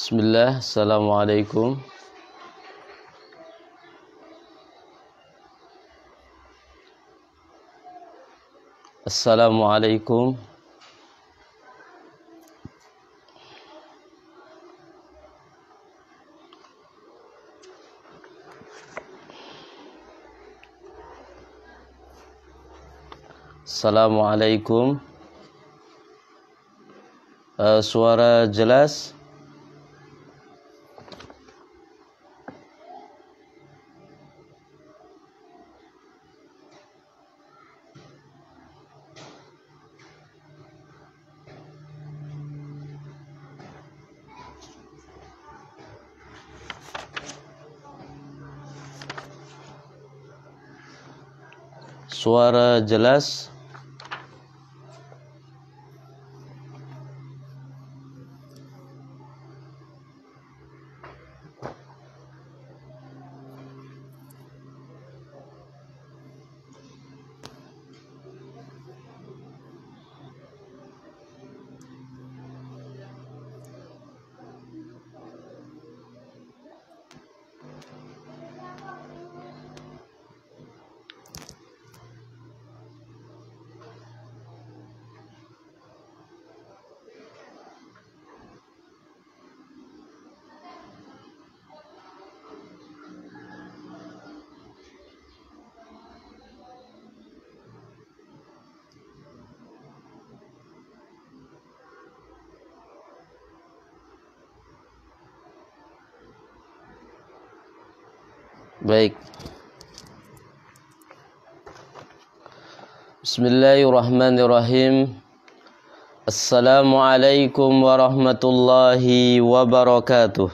Bismillah, Assalamualaikum Assalamualaikum Assalamualaikum uh, Suara jelas suara jelas Baik. Bismillahirrahmanirrahim. Assalamualaikum warahmatullahi wabarakatuh.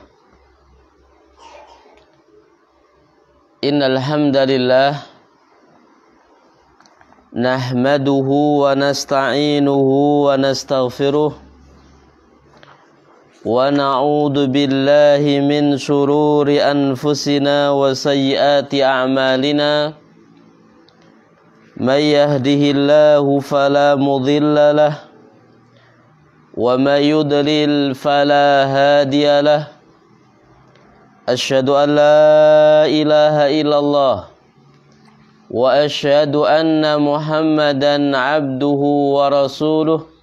Innal hamdalillah nahmaduhu wa nasta'inuhu wa nastaghfiruh ونعوذ بالله من شرور أنفسنا وسيئات أعمالنا من يهده الله فلا مضل له ومن يضلل فلا هادي له أشهد أن لا إله إلا الله وأشهد أن محمدا عبده ورسوله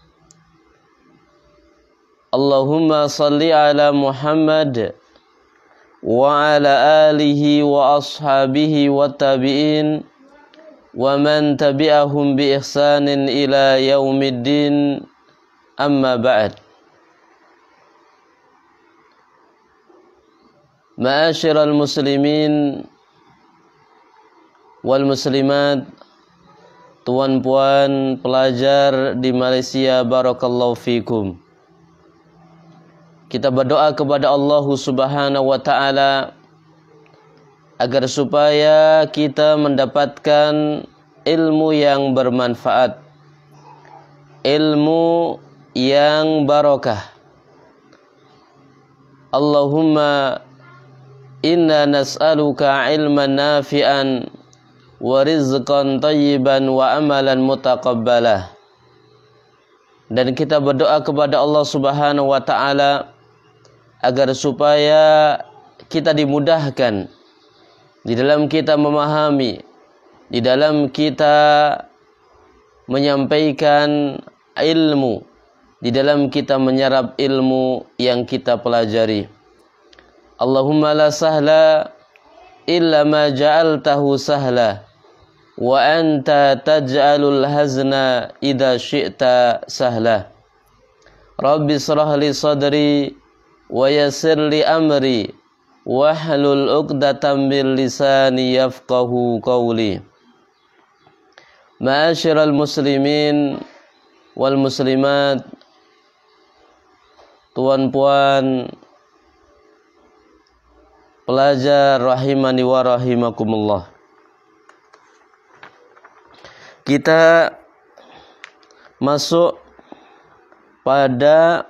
اللهم صل على محمد وعلى آله وأصحابه والتابعين ومن تبعهم بإحسان إلى يوم الدين أما بعد معاشر المسلمين والمسلمات tuan puan pelajar di Malaysia barakallahu fikum Kita berdoa kepada Allah Subhanahu wa taala agar supaya kita mendapatkan ilmu yang bermanfaat. Ilmu yang barokah. Allahumma inna nas'aluka ilman nafi'an wa rizqan tayyiban wa amalan mutaqabbalah. Dan kita berdoa kepada Allah Subhanahu wa taala agar supaya kita dimudahkan di dalam kita memahami, di dalam kita menyampaikan ilmu, di dalam kita menyerap ilmu yang kita pelajari. Allahumma la sahla illa ma ja'altahu sahla wa anta taj'alul hazna idza syi'ta sahla. Rabbi israh sadri wa yassir li amri wahlul 'uqdatam bil lisani yafqahu qawli Ma'asyiral muslimin wal muslimat tuan-puan pelajar rahimani wa rahimakumullah kita masuk pada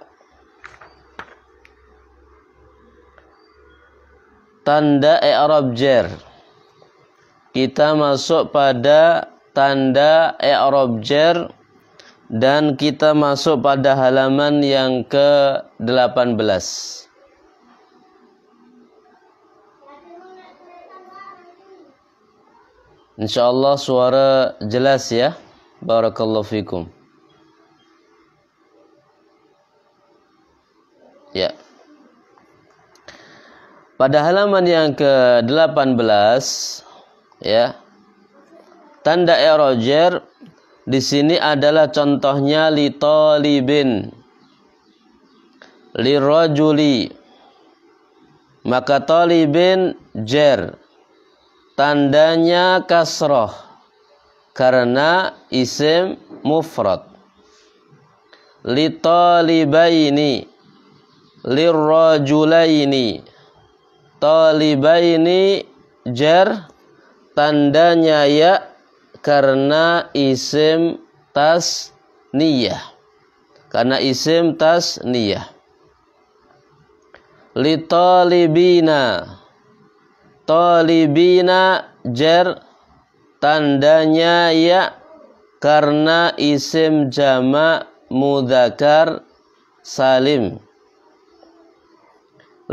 tanda i'rab jar. Kita masuk pada tanda i'rab jar dan kita masuk pada halaman yang ke-18. Insyaallah suara jelas ya. Barakallahu fikum. Ya. Pada halaman yang ke-18 ya. Tanda erojer di sini adalah contohnya li talibin li rajuli maka talibin jer tandanya kasroh karena isim mufrad li talibaini li rajulaini Talibaini jar tandanya ya karena isim tas niyah. Karena isim tas niyah. li Talibina jar tandanya ya karena isim Jama mudakar salim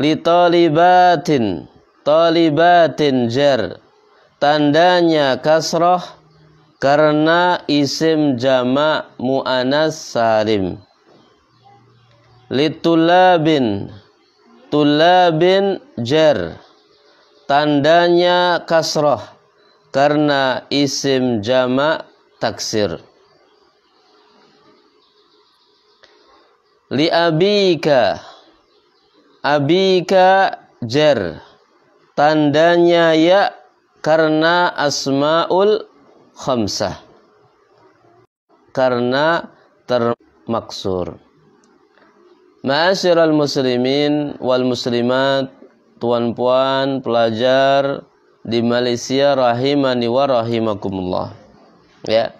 li talibatin talibatin jar tandanya kasroh karena isim jamak mu'anas salim litulabin tulabin jar tandanya kasroh karena isim jamak taksir liabika abika jar tandanya ya karena asmaul khamsah karena termaksur Ma'asyiral muslimin wal muslimat tuan puan pelajar di Malaysia rahimani wa rahimakumullah ya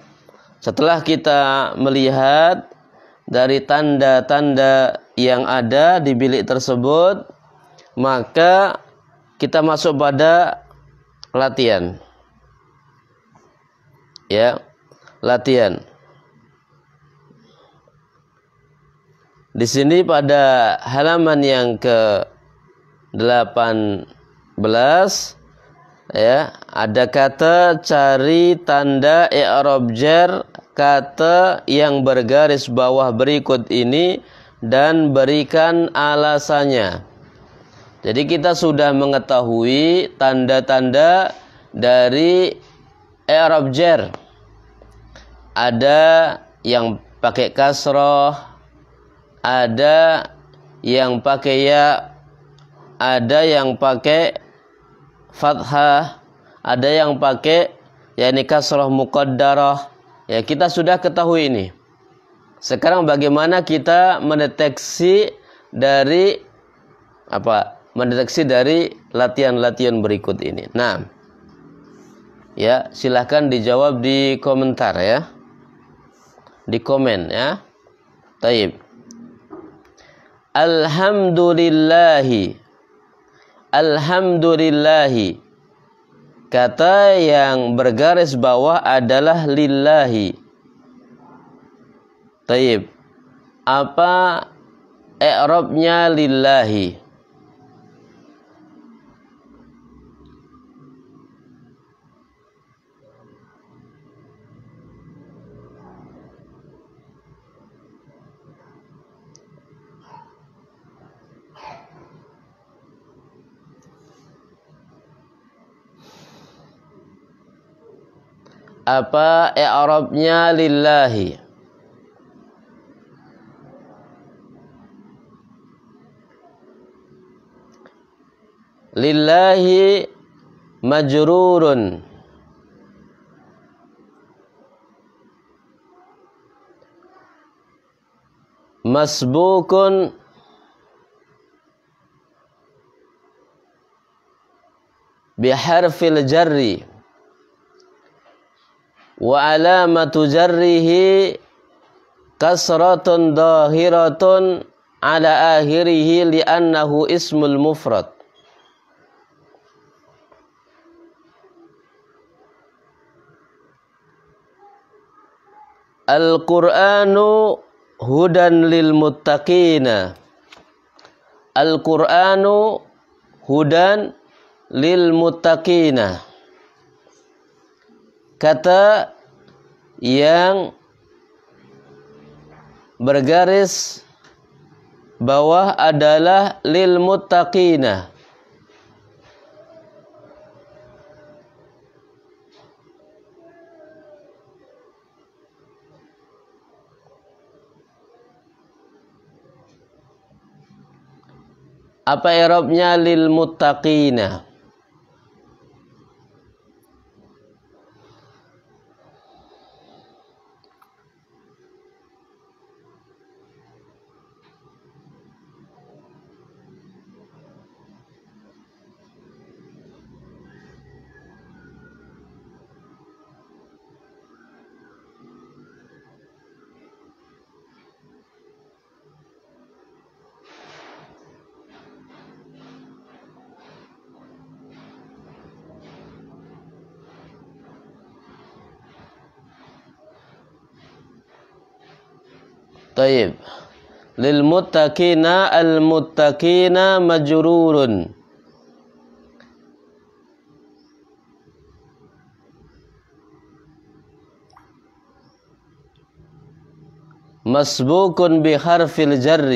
setelah kita melihat dari tanda-tanda yang ada di bilik tersebut, maka kita masuk pada latihan. Ya, latihan. Di sini pada halaman yang ke 18 ya, ada kata cari tanda i'rab jar kata yang bergaris bawah berikut ini dan berikan alasannya. Jadi kita sudah mengetahui tanda-tanda dari Arab jar. Ada yang pakai kasroh, ada yang pakai ya, ada yang pakai fathah, ada yang pakai yakni kasroh muqaddarah. Ya kita sudah ketahui ini. Sekarang bagaimana kita mendeteksi dari apa? Mendeteksi dari latihan-latihan berikut ini. Nah, ya silahkan dijawab di komentar ya, di komen ya. Taib. Alhamdulillahi. Alhamdulillahi. Kata yang bergaris bawah adalah lillahi Taib. Apa i'rabnya lillahi? Apa i'rabnya lillahi? lillahi majrurun masbukun biharfil jarri wa alamatu jarrihi kasratun dahiratun ala akhirihi li'annahu ismul mufrad Al-Qur'anu hudan lil muttaqina. Al-Qur'anu hudan lil muttaqina. Kata yang bergaris bawah adalah lil muttaqina apa i'rabnya lil muttaqina طيب للمتقين المتقين مجرور مسبوق بحرف الجر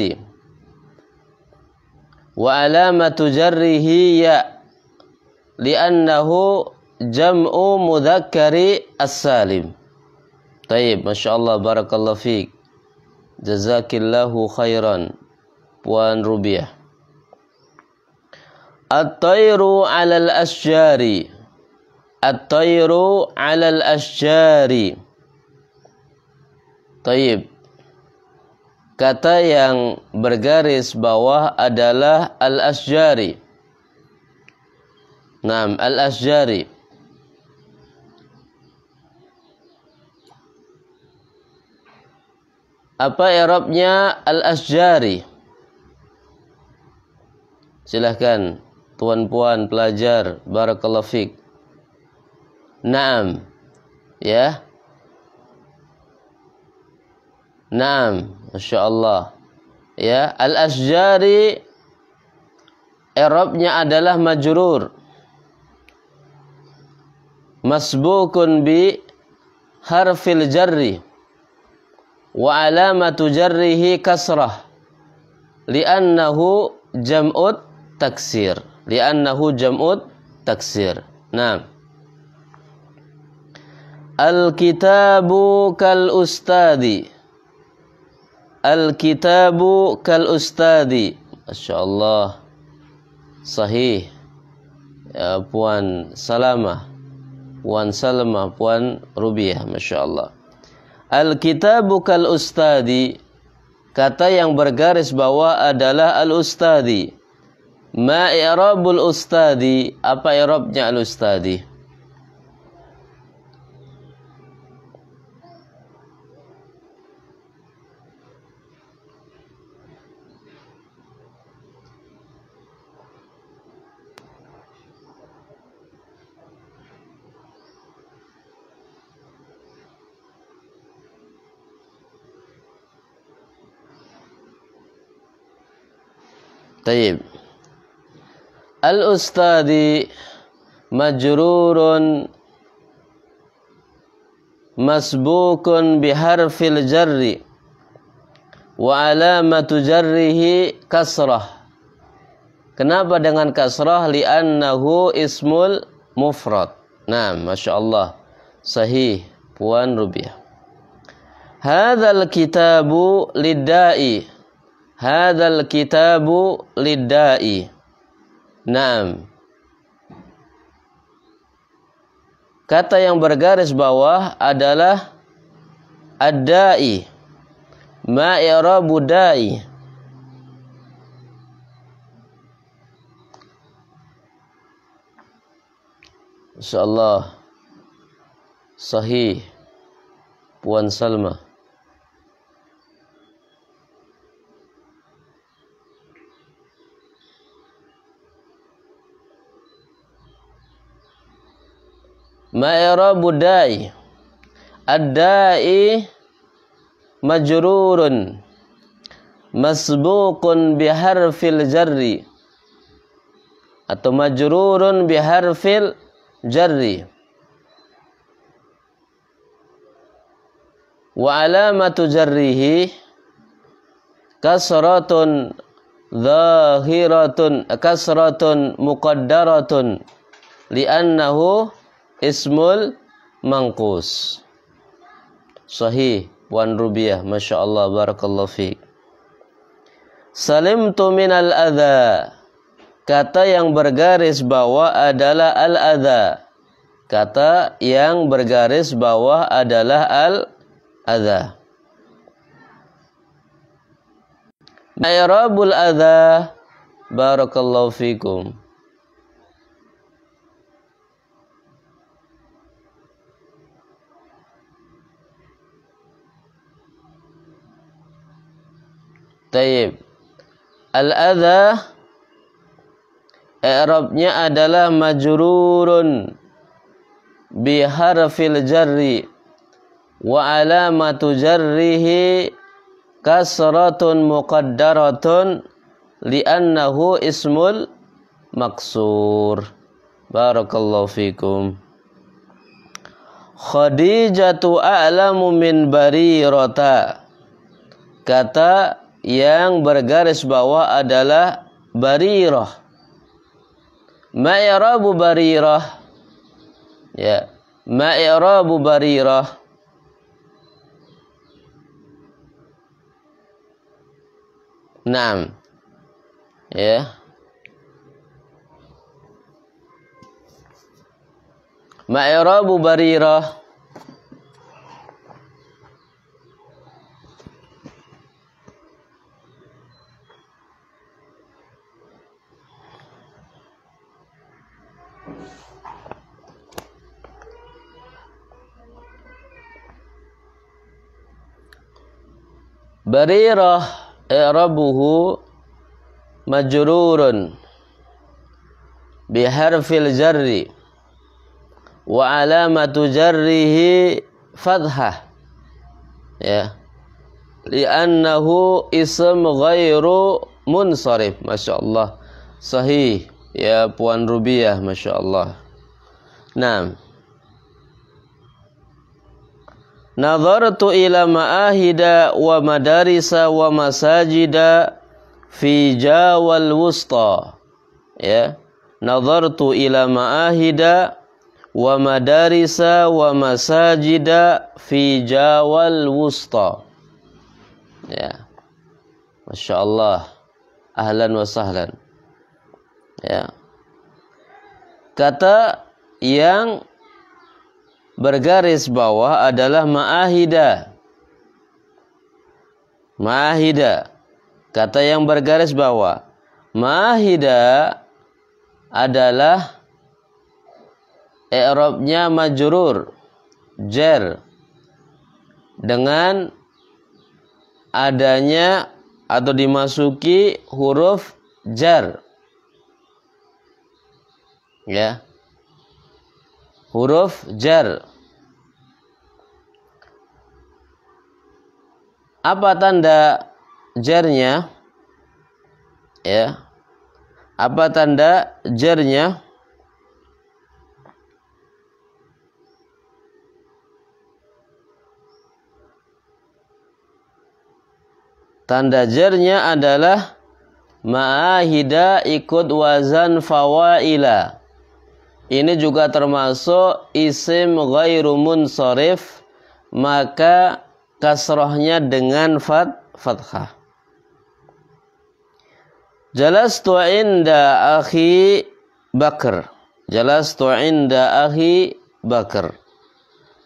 وعلامة جره ياء لأنه جمع مذكر السالم طيب ما شاء الله بارك الله فيك Jazakillahu khairan. Puan Rubiah. At-tayru 'alal asjari. At-tayru 'alal asjari. Tayyib Kata yang bergaris bawah adalah al-asjari. Nah, al-asjari. Apa Arabnya ya Al-Asjari? Silahkan tuan puan pelajar barakallahu fik. Naam. Ya. Naam, masyaallah. Ya, Al-Asjari Arabnya eh, adalah majrur. Masbukun bi harfil jarri wa alamatu jarrihi kasrah li'annahu jam'ud taksir li'annahu jam'ud taksir nah al kal ustadi al kal ustadi Masya Allah Sahih ya, Puan Salamah Puan Salamah Puan Rubiah Masya Allah Alkitab bukan kal ustadi kata yang bergaris bawah adalah al ustadi. Ma i'rabul ustadi apa i'rabnya al ustadi? Tayyib Al-ustadi majrurun masbukun biharfil jarri wa alamatu jarrihi kasrah kenapa dengan kasrah li'annahu ismul mufrad nah Masya Allah sahih Puan Rubiah hadzal kitabu lidai Hadal kitabu lidai. Naam. Kata yang bergaris bawah adalah ad-da'i. Ma i'rabu da'i. Insyaallah sahih Puan Salma Ma'irabu da'i. Ad-da'i majrurun masbuqun biharfil jarri atau majrurun biharfil jarri wa alamatu jarrihi kasratun zahiratun kasratun muqaddaratun li'annahu ismul mangkus sahih Wan Rubiah Masya Allah Barakallahu fiqh Salim tu al adha Kata yang bergaris bawah adalah al-adha Kata yang bergaris bawah adalah al-adha Ma'irabul adha Barakallahu fikum Tayyib. Al-adha i'rabnya adalah majrurun bi harfil jarri wa alamatu jarrihi kasratun muqaddaratun li'annahu ismul maksur. Barakallahu fikum. Khadijatu a'lamu min barirata. Kata yang bergaris bawah adalah barirah. Ma'irabu barirah. Ya, ma'irabu barirah. Naam. Ya. Ma'irabu barirah. بريرة إعرابه مجرور بحرف الجر وعلامة جره فتحة ya li'annahu ism ghairu munsarif Masya Allah sahih ya Puan Rubiah Masya Allah nah Nazartu ila ma'ahida wa madarisa wa masajida fi jawal wusta. Ya. Nazartu ila ma'ahida wa madarisa wa masajida fi jawal wusta. Ya. Masya Allah. Ahlan wa sahlan. Ya. Kata yang bergaris bawah adalah ma'ahida. Ma'ahida. Kata yang bergaris bawah. Ma'ahida adalah i'rabnya majurur, jer dengan adanya atau dimasuki huruf jar ya huruf jar apa tanda jarnya ya apa tanda jarnya tanda jarnya adalah ma'ahida ikut wazan fawaila ini juga termasuk isim ghairu munsharif maka kasrohnya dengan fat fathah. Jalas inda akhi Bakar. jelas Jalas inda akhi Bakar.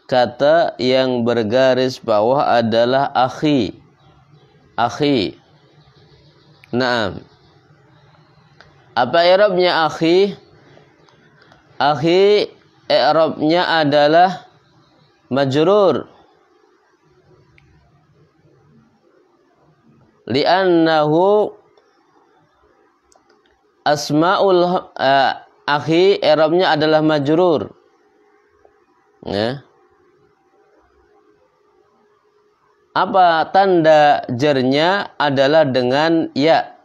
Kata yang bergaris bawah adalah akhi. Akhi. Naam. Apa i'rabnya akhi? Akhi i'rabnya adalah majrur li'annahu asmaul uh, akhi i'rabnya adalah majrur ya apa tanda jernya adalah dengan ya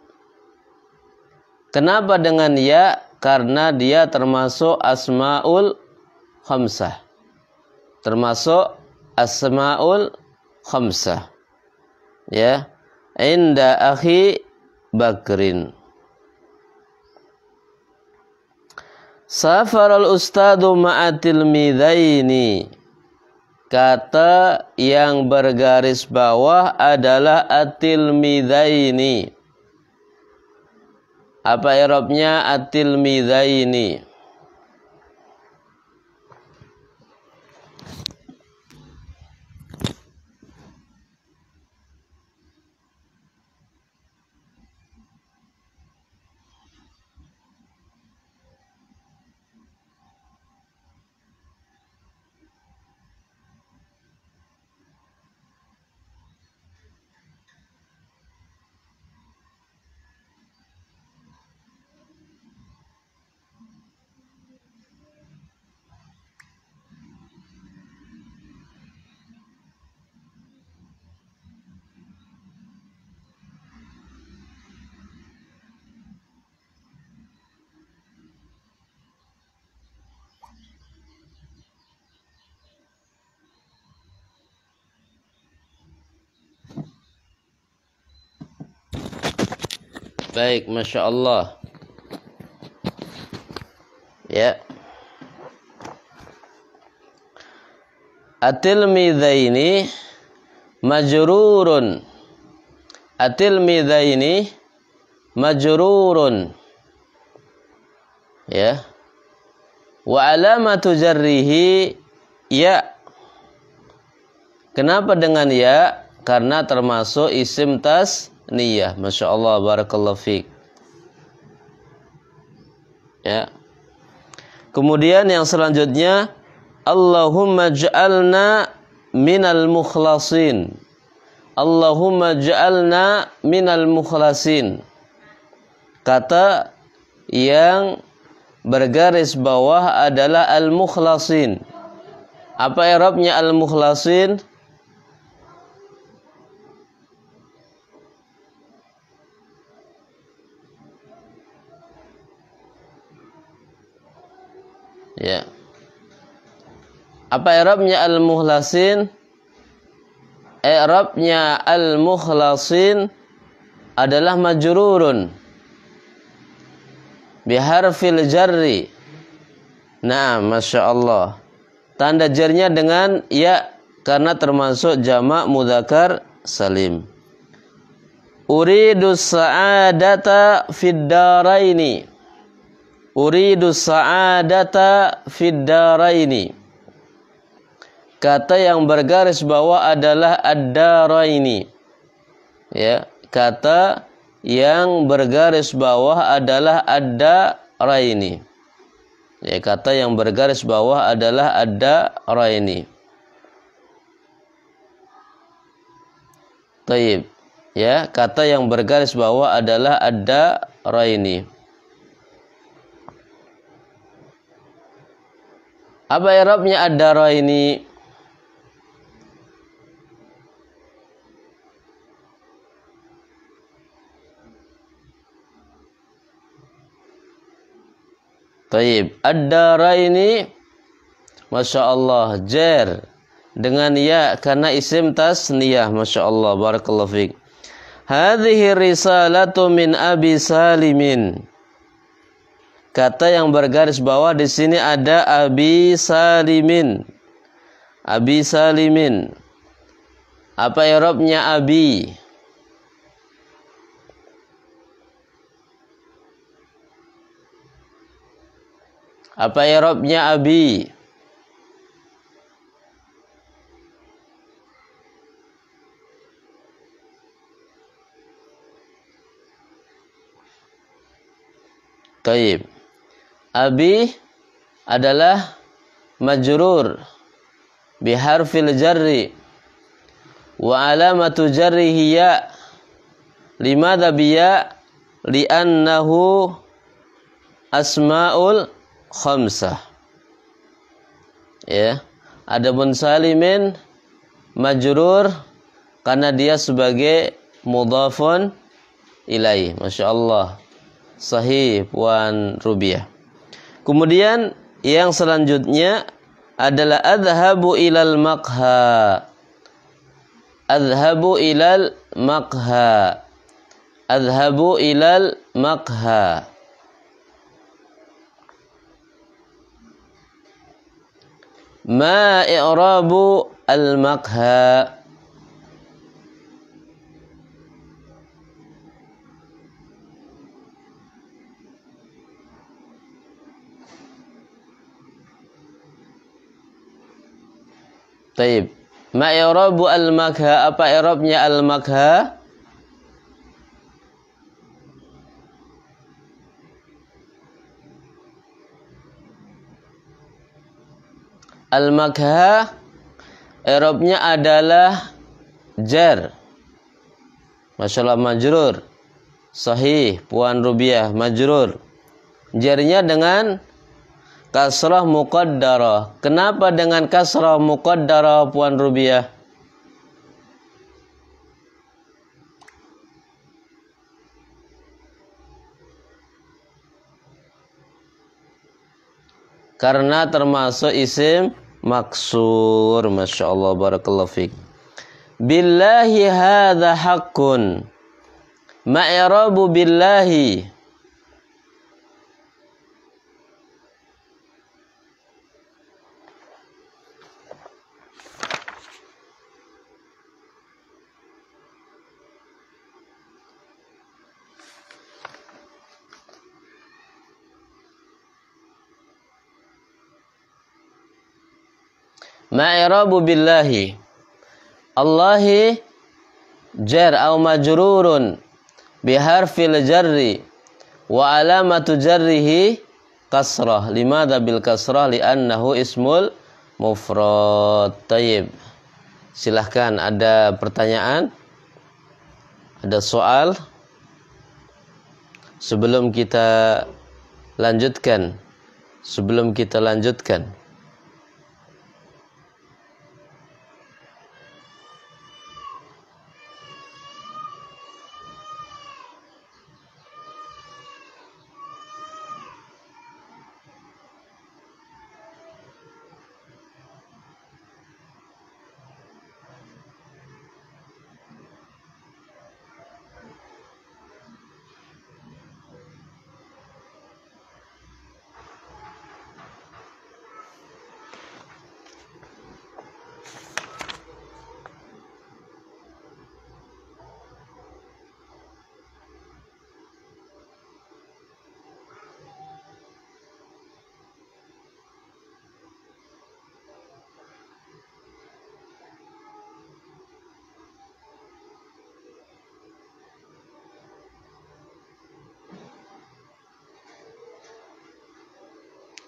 kenapa dengan ya karena dia termasuk asmaul khamsah termasuk asmaul khamsah ya inda akhi Bakrin Safarul ustadu ma'atil midaini Kata yang bergaris bawah adalah atil midaini Apa irobnya atil midaini Baik, masya Allah. Ya. Atil midaini majrurun. Atil midaini majrurun. Ya. Wa alamatu jarrihi ya. Kenapa dengan ya? Karena termasuk isim tas niyah masya Allah barakallah fiq ya kemudian yang selanjutnya Allahumma ja'alna minal mukhlasin Allahumma ja'alna minal mukhlasin kata yang bergaris bawah adalah al-mukhlasin apa Arabnya ya al-mukhlasin Ya. Apa i'rabnya al-muhlasin? I'rabnya al-muhlasin adalah majrurun biharfil jarri. Nah, masya Allah. Tanda jarnya dengan ya karena termasuk jamak mudakar salim. Uridu sa'adata fid daraini. Uridu sa'adata fid daraini. Kata yang bergaris bawah adalah ad-daraini. Ya, kata yang bergaris bawah adalah ad-daraini. Ya, kata yang bergaris bawah adalah ad-daraini. Taib. Ya, kata yang bergaris bawah adalah ad-daraini. Apa i'rabnya ya ad ini? Taib. ini Masya Allah Jer Dengan ya Karena isim tasniyah Masya Allah Barakallahu fiqh Hadihi risalatu min Abi Salimin Kata yang bergaris bawah di sini ada Abi Salimin. Abi Salimin. Apa Eropnya Abi? Apa Eropnya Abi? Taib. Abi adalah majrur biharfil jarri wa alamatu jarrihi ya limadha biya li'annahu asma'ul khamsah ya adapun salimin majrur karena dia sebagai mudhafun ilaih masyaallah sahih puan rubiah Kemudian yang selanjutnya adalah adhabu ilal makha. Adhabu ilal makha. Adhabu ilal makha. Ma i'rabu al makha. Taib. Ma'irabu al-makha. Apa irabnya al-makha? Al-makha Eropnya adalah jar. Masya Allah majrur. Sahih, Puan Rubiah, majrur. Jarnya dengan kasrah muqaddarah. Kenapa dengan kasrah muqaddarah Puan Rubiah? Karena termasuk isim maksur. Masya Allah. Barakallahu fiqh. Billahi hadha haqqun. Ma'irabu billahi. Billahi. Ma'irabu billahi. Allahi jar au majrurun bi harfil jarri wa alamatu jarrihi kasrah. Limadha bil kasrah li annahu ismul mufrad. Tayyib. Silahkan ada pertanyaan? Ada soal? Sebelum kita lanjutkan, sebelum kita lanjutkan.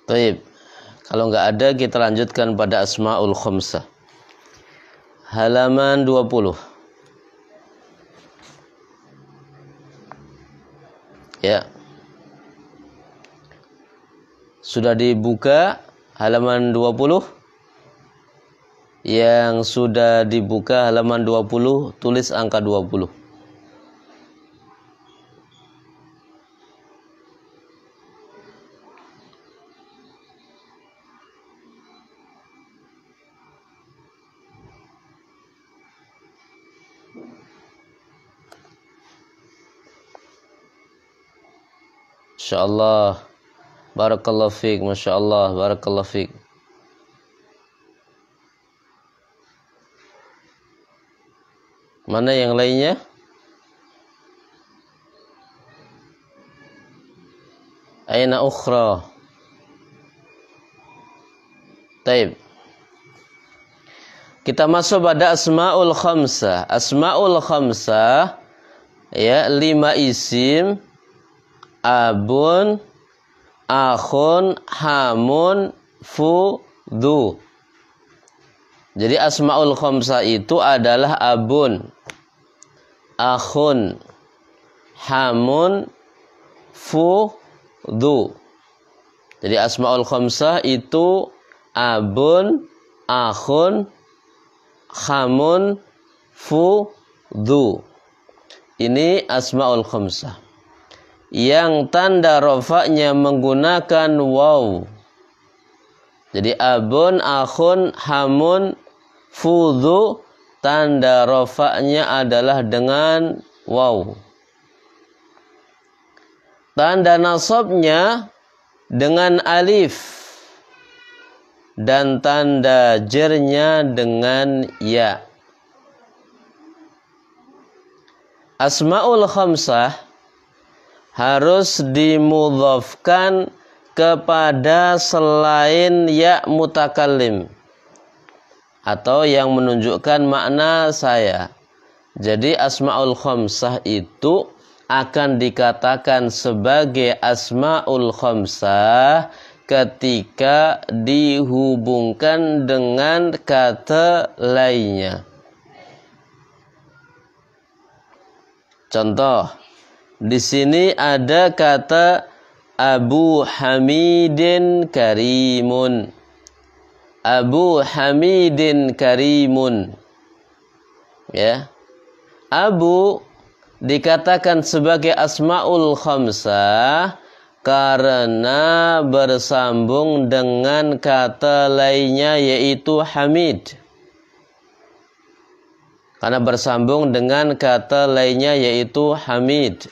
Taib. Kalau nggak ada kita lanjutkan pada Asmaul Khumsa. Halaman 20. Ya. Sudah dibuka halaman 20. Yang sudah dibuka halaman 20 tulis angka 20. Masya insyaallah barakallahu Masya Allah, barakallahu fiik mana yang lainnya aina ukhra Taib. Kita masuk pada asmaul khamsah. Asmaul khamsah ya lima isim abun akhun hamun fu, du. jadi asmaul khomsa itu adalah abun akhun hamun fu, du. jadi asmaul khomsa itu abun akhun hamun fu, du. ini asmaul khomsah yang tanda rofaknya menggunakan waw. Jadi abun, akhun, hamun, fudu tanda rofaknya adalah dengan waw. Tanda nasabnya dengan alif dan tanda jernya dengan ya. Asmaul khamsah harus dimudhafkan kepada selain ya mutakalim atau yang menunjukkan makna saya. Jadi asmaul khamsah itu akan dikatakan sebagai asmaul khamsah ketika dihubungkan dengan kata lainnya. Contoh di sini ada kata Abu Hamidin Karimun. Abu Hamidin Karimun. Ya. Abu dikatakan sebagai asmaul khamsah karena bersambung dengan kata lainnya yaitu hamid. Karena bersambung dengan kata lainnya yaitu hamid.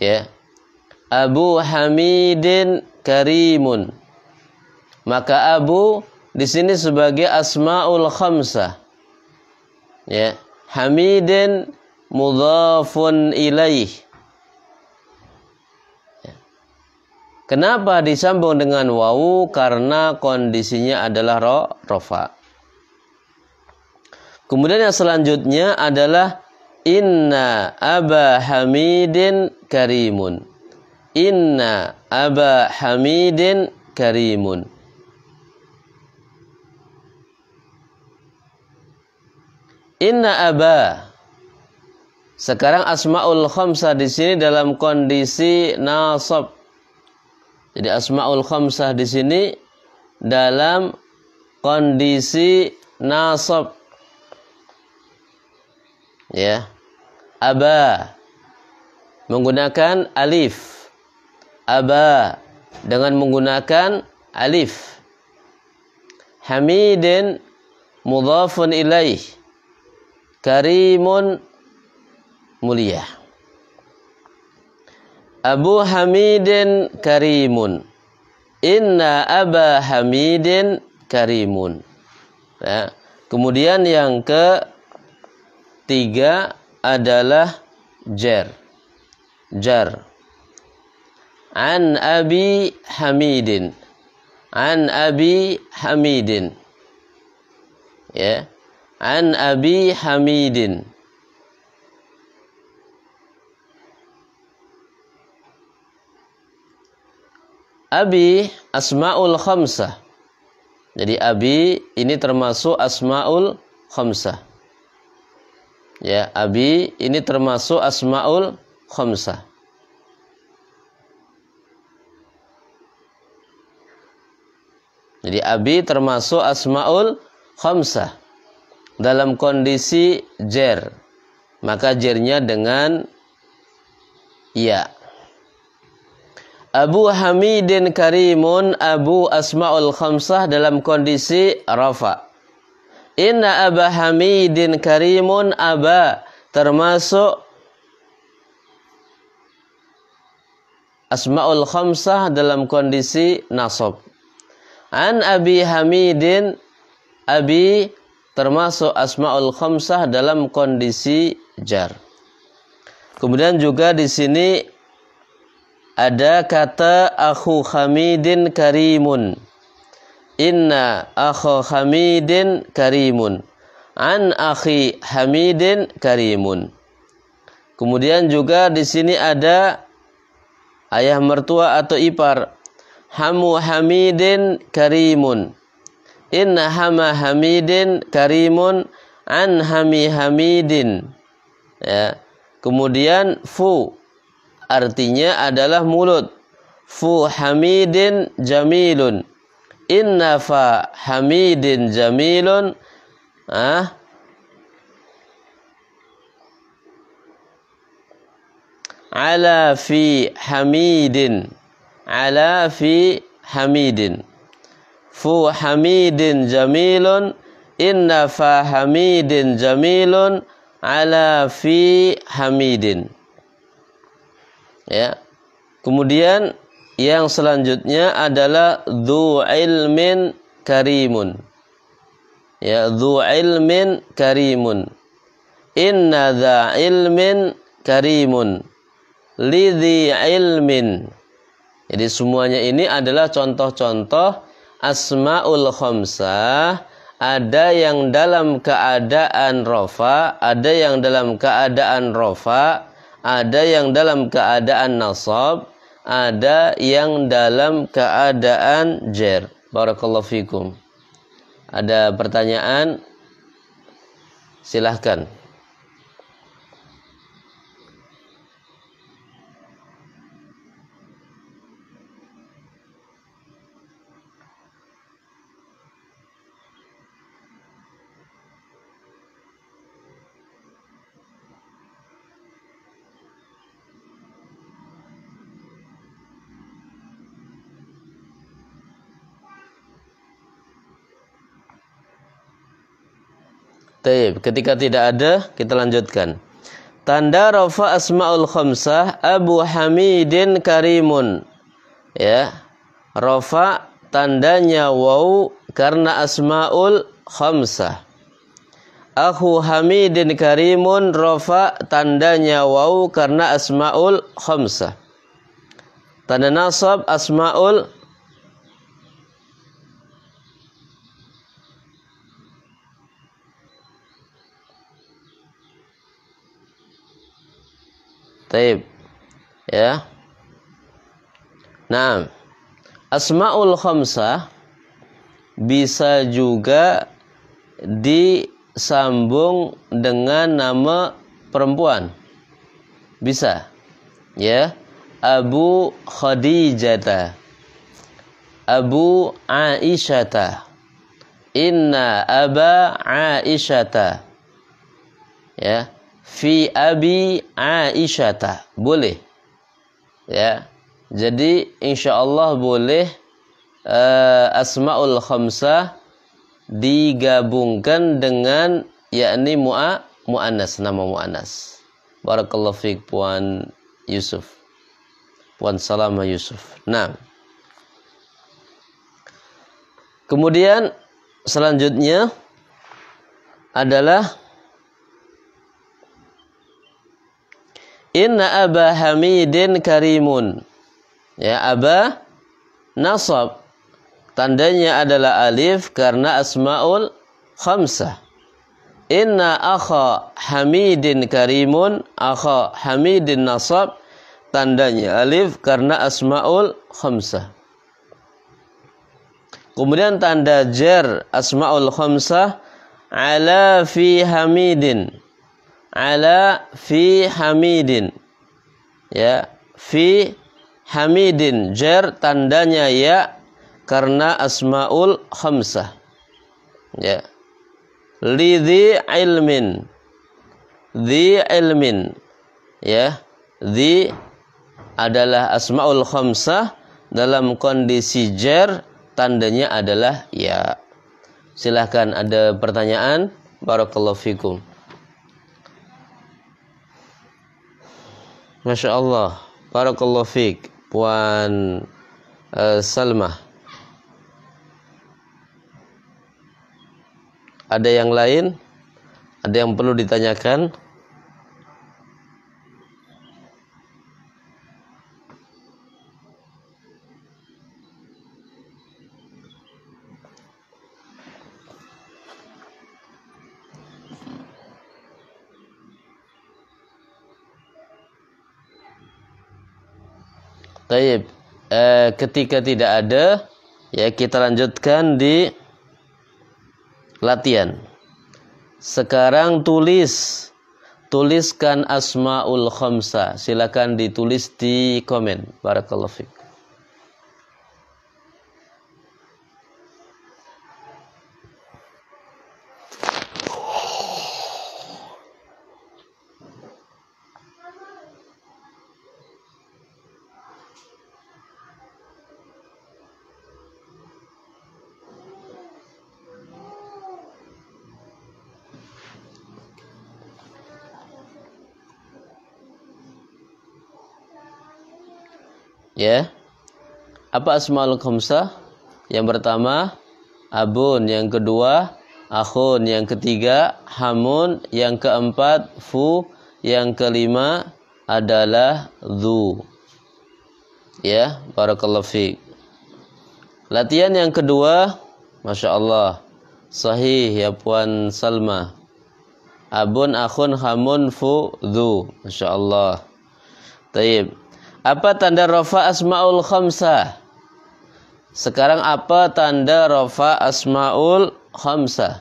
ya Abu Hamidin Karimun maka Abu di sini sebagai asmaul khamsah ya Hamidin mudhafun ilaih ya. Kenapa disambung dengan wawu? Karena kondisinya adalah ro, rofa. Kemudian yang selanjutnya adalah inna aba hamidin karimun. Inna Aba Hamidin karimun. Inna Aba. Sekarang asmaul khamsah di sini dalam kondisi nasab. Jadi asmaul khamsah di sini dalam kondisi nasab. Ya. Aba menggunakan alif aba dengan menggunakan alif hamidin mudhafun ilaih karimun mulia Abu Hamidin karimun inna aba Hamidin karimun ya. kemudian yang ke tiga adalah jer jar an abi hamidin an abi hamidin ya an abi hamidin Abi asmaul khamsah. Jadi abi ini termasuk asmaul khamsah. Ya, abi ini termasuk asmaul khamsah Jadi abi termasuk asmaul khamsah dalam kondisi jer. Maka jernya dengan ya. Abu Hamidin Karimun Abu Asmaul Khamsah dalam kondisi rafa. Inna Aba Hamidin Karimun Aba termasuk asmaul khamsah dalam kondisi nasab. An Abi Hamidin Abi termasuk asmaul khamsah dalam kondisi jar. Kemudian juga di sini ada kata akhu Hamidin karimun. Inna akhu Hamidin karimun. An akhi Hamidin karimun. Kemudian juga di sini ada ayah mertua atau ipar hamu hamidin karimun inna hama hamidin karimun an hami hamidin ya kemudian fu artinya adalah mulut fu hamidin jamilun inna fa hamidin jamilun ah ala fi hamidin ala fi hamidin fu hamidin jamilun inna fa hamidin jamilun ala fi hamidin ya kemudian yang selanjutnya adalah dhu ilmin karimun ya dhu ilmin karimun inna dha ilmin karimun lidhi ilmin. Jadi semuanya ini adalah contoh-contoh asmaul khomsah. ada yang dalam keadaan rofa, ada yang dalam keadaan rofa, ada yang dalam keadaan nasab, ada yang dalam keadaan jer. Barakallahu fikum. Ada pertanyaan? Silahkan. Taib. Ketika tidak ada, kita lanjutkan. Tanda rafa asmaul khamsah Abu Hamidin Karimun. Ya. Rafa tandanya waw karena asmaul khamsah. Aku Hamidin Karimun rafa tandanya waw karena asmaul khamsah. Tanda nasab asmaul Taib. Ya. Nah, asmaul khamsah bisa juga disambung dengan nama perempuan. Bisa. Ya. Abu Khadijah. Abu Aisyata. Inna Aba Aisyata. Ya fi abi Aisyata. Boleh. Ya. Jadi insya Allah boleh uh, asmaul khamsah digabungkan dengan yakni mu'a mu'anas nama mu'anas. Barakallahu fiik Puan Yusuf. Puan Salama Yusuf. Nah. Kemudian selanjutnya adalah Inna Aba Hamidin Karimun. Ya, Aba nasab. Tandanya adalah alif karena asmaul khamsah. Inna akha Hamidin Karimun, akha Hamidin nasab. Tandanya alif karena asmaul khamsah. Kemudian tanda jar asmaul khamsah ala fi hamidin ala fi hamidin ya fi hamidin jar tandanya ya karena asmaul khamsah ya lidhi ilmin di ilmin ya di adalah asmaul khamsah dalam kondisi jar tandanya adalah ya silahkan ada pertanyaan barakallahu fikum Masya Allah Barakallahu fiqh Puan uh, Ada yang lain? Ada yang perlu ditanyakan? Taib. Eh, ketika tidak ada, ya kita lanjutkan di latihan. Sekarang tulis tuliskan asmaul khamsa. Silakan ditulis di komen. Barakallahu ya apa asmaul khamsah yang pertama abun yang kedua akhun yang ketiga hamun yang keempat fu yang kelima adalah zu ya barakallahu fiik latihan yang kedua masya Allah sahih ya puan Salma abun akhun hamun fu zu masya Allah apa tanda rofa asmaul khamsah? Sekarang apa tanda rofa asmaul khamsah?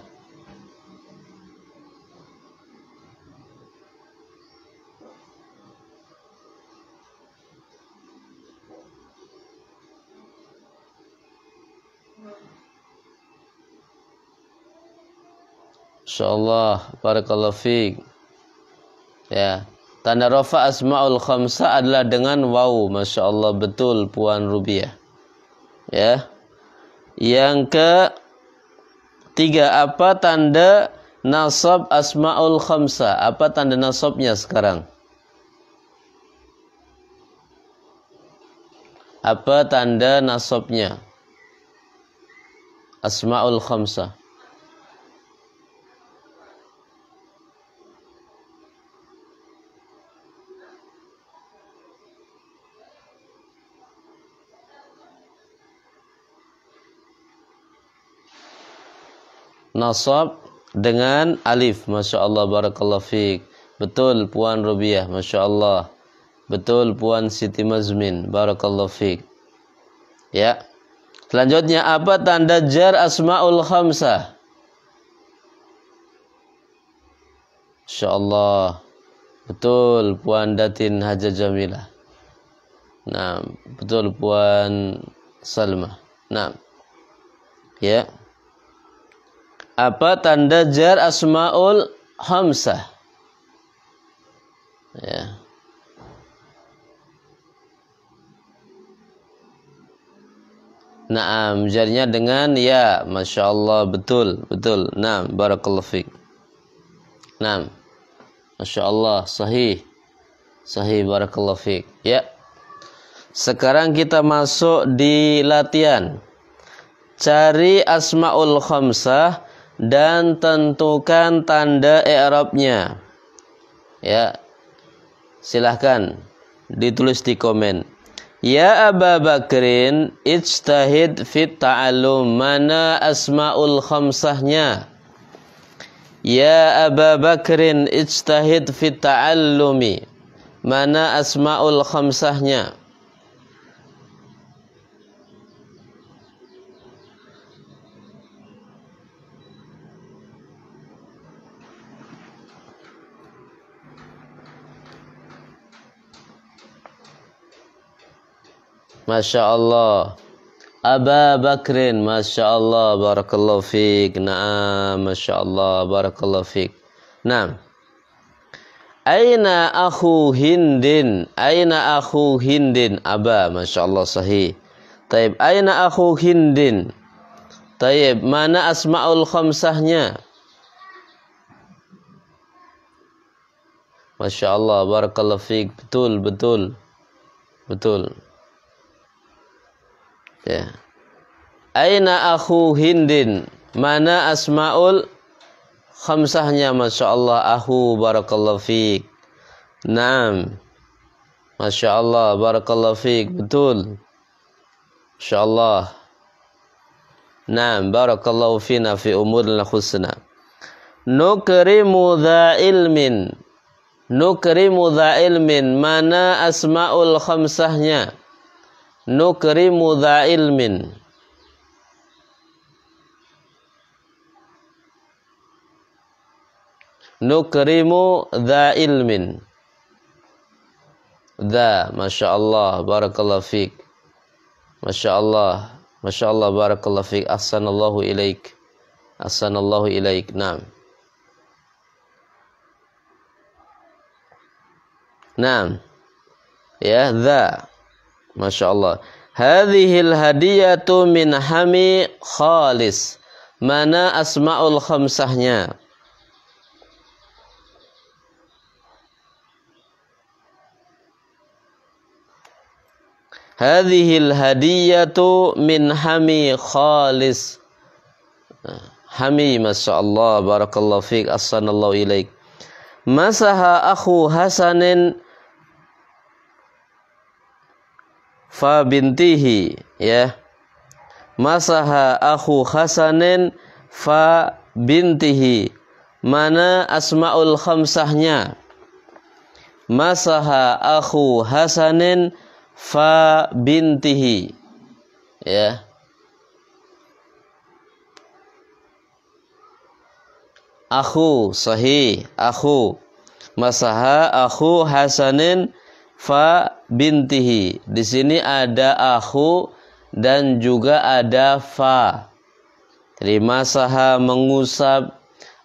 Insyaallah para fiik. Ya. Tanda rofa asmaul khamsa adalah dengan waw. Masya Allah betul Puan Rubiah. Ya. Yang ke tiga apa tanda nasab asmaul khamsa? Apa tanda nasabnya sekarang? Apa tanda nasabnya? Asmaul khamsa. nasab dengan alif. Masya Allah, barakallahu fiqh. Betul Puan Rubiah, Masya Allah. Betul Puan Siti Mazmin, barakallahu Fik Ya. Selanjutnya, apa tanda jar asma'ul khamsah? Masya Allah. Betul Puan Datin Haja Jamilah. Nah, betul Puan Salma. Nah. Ya apa tanda jar asmaul hamsah ya Naam, jarnya dengan ya, masya Allah, betul, betul. Naam, barakallahu fiq. Naam, masya Allah, sahih, sahih, barakallahu fiq. Ya, sekarang kita masuk di latihan. Cari asmaul khamsah dan tentukan tanda i'rabnya. Ya. Silahkan ditulis di komen. Ya Aba Bakrin, ijtahid fit ta'allum mana asma'ul khamsahnya. Ya Aba Bakrin, ijtahid fit ta'allumi mana asma'ul khamsahnya. Masya Allah. Aba Bakrin, Masya Allah, Barakallahu Fik. Naam, Masya Allah, Barakallahu Fik. Naam. Aina aku hindin, aina aku hindin, Aba, Masya Allah, sahih. Taib, aina aku hindin. Taib, mana asma'ul khamsahnya? Masya Allah, Barakallahu Fik. Betul, betul. Betul. Ya. Aina aku Hindin? Mana Asmaul khamsahnya Masya Allah Aku barakallahu fiik. Naam. Masya Allah barakallahu fiik. Betul. Masya Allah. Naam barakallahu fina fi umuril husna. Nukrimu dha ilmin. Nukrimu dha ilmin. Mana asma'ul khamsahnya? نكرم ذا علم nukrimu dha ilmin dha masya Allah barakallah fiq masya Allah masya Allah barakallah fiq assanallahu ilaik assanallahu ilaik nam nam ya dha Masya Allah. Hadihil hadiyatu min hami khalis mana asmaul khamsahnya Hadihil hadiyatu min hami khalis Hami Masya Allah Barakallahu fiqh Assanallahu ilaik Masaha akhu hasanin fa bintihi ya masaha aku hasanin fa bintihi mana asmaul khamsahnya masaha aku hasanin fa bintihi ya Aku sahih aku. masaha aku hasanin fa bintihi. Di sini ada aku dan juga ada fa. Jadi masaha mengusap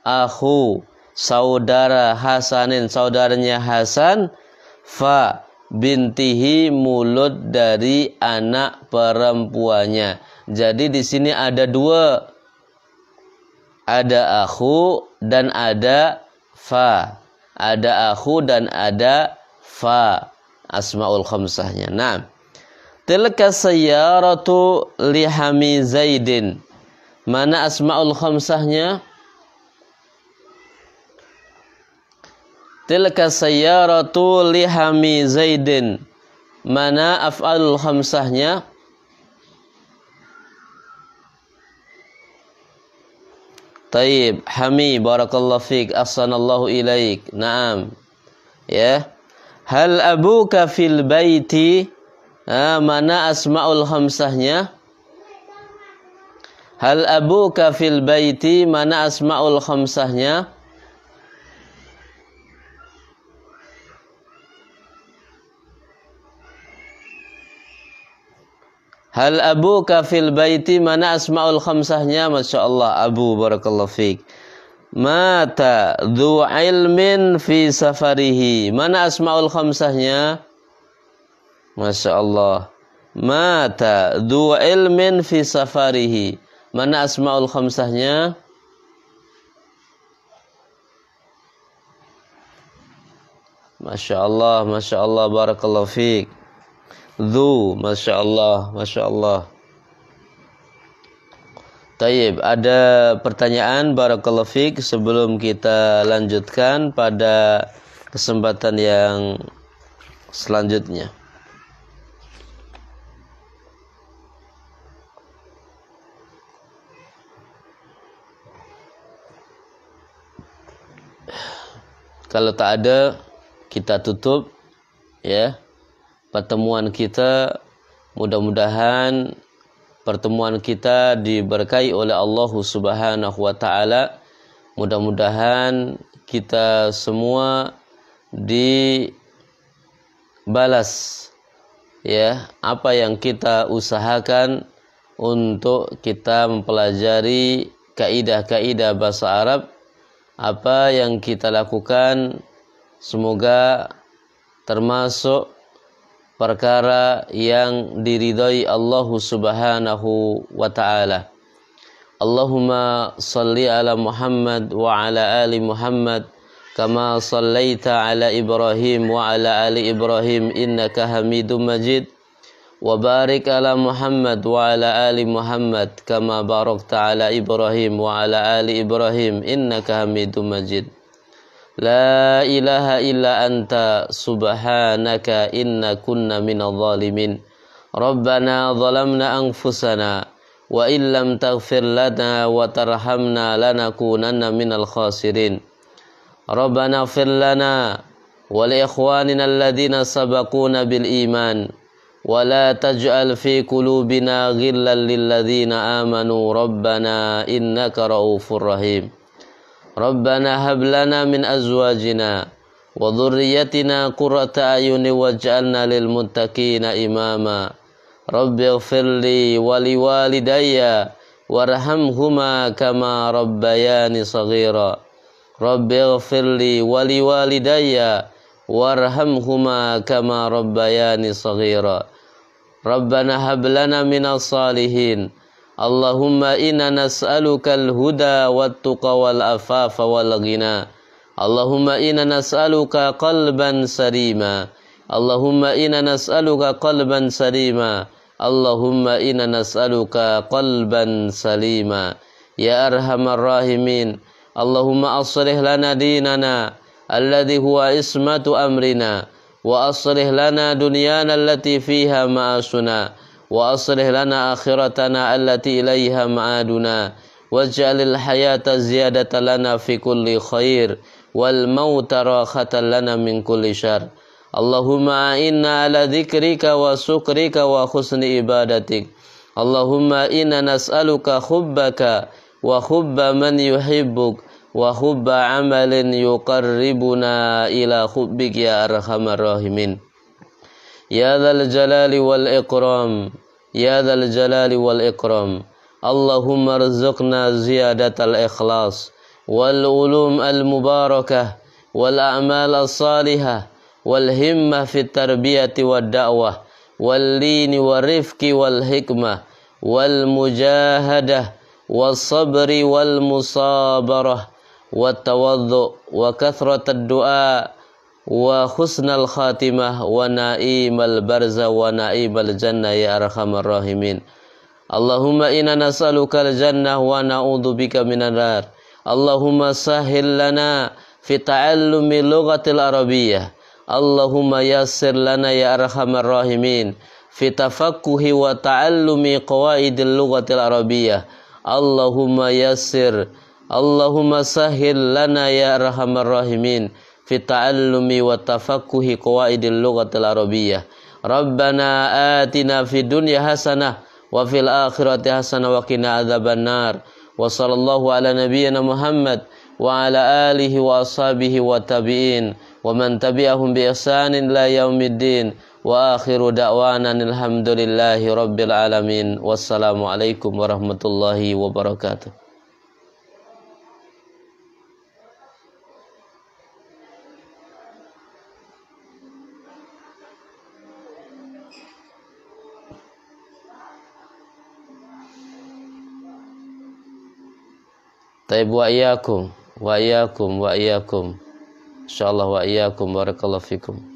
aku saudara Hasanin saudaranya Hasan fa bintihi mulut dari anak perempuannya. Jadi di sini ada dua. Ada aku dan ada fa. Ada aku dan ada fa asmaul khamsahnya. Nah, tilka sayyaratu li Zaidin. Mana asmaul khamsahnya? Tilka sayyaratu li Zaidin. Mana af'alul khamsahnya? Taib, hami, barakallahu fiq, ahsanallahu ilaik. Naam. Ya. Yeah. Hal abuka fil baiti? Ah, mana asmaul khamsahnya? Hal abuka fil baiti? Mana asmaul khamsahnya? Hal abuka fil baiti? Mana asmaul khamsahnya? Masya Allah, Abu barakallahu fiik. Mata dhu ilmin fi safarihi. Mana asmaul khamsahnya? Masya Allah. Mata dhu ilmin fi safarihi. Mana asmaul khamsahnya? Masya Allah, Masya Allah, Barakallahu fiqh. Dhu, Masya Allah, Masya Allah. Tayyib, ada pertanyaan Barakallahu Fik sebelum kita lanjutkan pada kesempatan yang selanjutnya. Kalau tak ada, kita tutup ya pertemuan kita. Mudah-mudahan pertemuan kita diberkahi oleh Allah Subhanahu wa taala. Mudah-mudahan kita semua dibalas ya apa yang kita usahakan untuk kita mempelajari kaidah-kaidah bahasa Arab apa yang kita lakukan semoga termasuk perkara yang diridhai Allah Subhanahu wa taala. Allahumma salli ala Muhammad wa ala ali Muhammad kama sallaita ala Ibrahim wa ala ali Ibrahim innaka Hamidum Majid. Wa barik ala Muhammad wa ala ali Muhammad kama barakta ala Ibrahim wa ala ali Ibrahim innaka Hamidum Majid. لا إله إلا أنت سبحانك إن كنا من الظالمين ربنا ظلمنا أنفسنا وإن لم تغفر لنا وترحمنا لنكونن من الخاسرين ربنا اغفر لنا ولإخواننا الذين سبقونا بالإيمان ولا تجعل في قلوبنا غلا للذين آمنوا ربنا إنك رؤوف رحيم ربنا هب لنا من أزواجنا وذريتنا قرة أعين واجعلنا للمتقين إماما رب اغفر لي ولوالدي وارحمهما كما ربياني صغيرا رب اغفر لي ولوالدي وارحمهما كما ربياني صغيرا ربنا هب لنا من الصالحين اللهم إنا نسألك الهدى والتقى والأفاف والغنى اللهم إنا نسألك قلبا سليما اللهم إنا نسألك قلبا سليما اللهم إنا نسألك قلبا سليما يا أرحم الراحمين اللهم أصلح لنا ديننا الذي هو اسمة أمرنا وأصلح لنا دنيانا التي فيها معاشنا وأصلح لنا آخرتنا التي إليها معادنا واجعل الحياة زيادة لنا في كل خير والموت راحة لنا من كل شر اللهم إنا على ذكرك وشكرك وحسن عبادتك اللهم إنا نسألك حبك وحب من يحبك وحب عمل يقربنا إلى حبك يا أرحم الراحمين يا ذا الجلال والإكرام يا ذا الجلال والإكرام اللهم ارزقنا زيادة الإخلاص والعلوم المباركة والأعمال الصالحة والهمة في التربية والدعوة واللين والرفق والحكمة والمجاهدة والصبر والمصابرة والتوضؤ وكثرة الدعاء وحسن الخاتمة ونائم البرزة ونائم الجنة يا أرحم الراحمين اللهم إنا نسألك الجنة ونعوذ بك من النار اللهم سهل لنا في تعلم اللغة العربية اللهم يسر لنا يا أرحم الراحمين في تفقه وتعلم قواعد اللغة العربية اللهم يسر اللهم سهل لنا يا أرحم الراحمين في تعلم وتفقه قواعد اللغة العربية ربنا آتنا في الدنيا حسنة وفي الآخرة حسنة وقنا عذاب النار وصلى الله على نبينا محمد وعلى آله وأصحابه والتابعين ومن تبعهم بإحسان إلى يوم الدين وآخر دعوانا الحمد لله رب العالمين والسلام عليكم ورحمة الله وبركاته Taib wa iyakum wa iyakum wa iyakum. Insyaallah wa iyakum barakallahu fikum.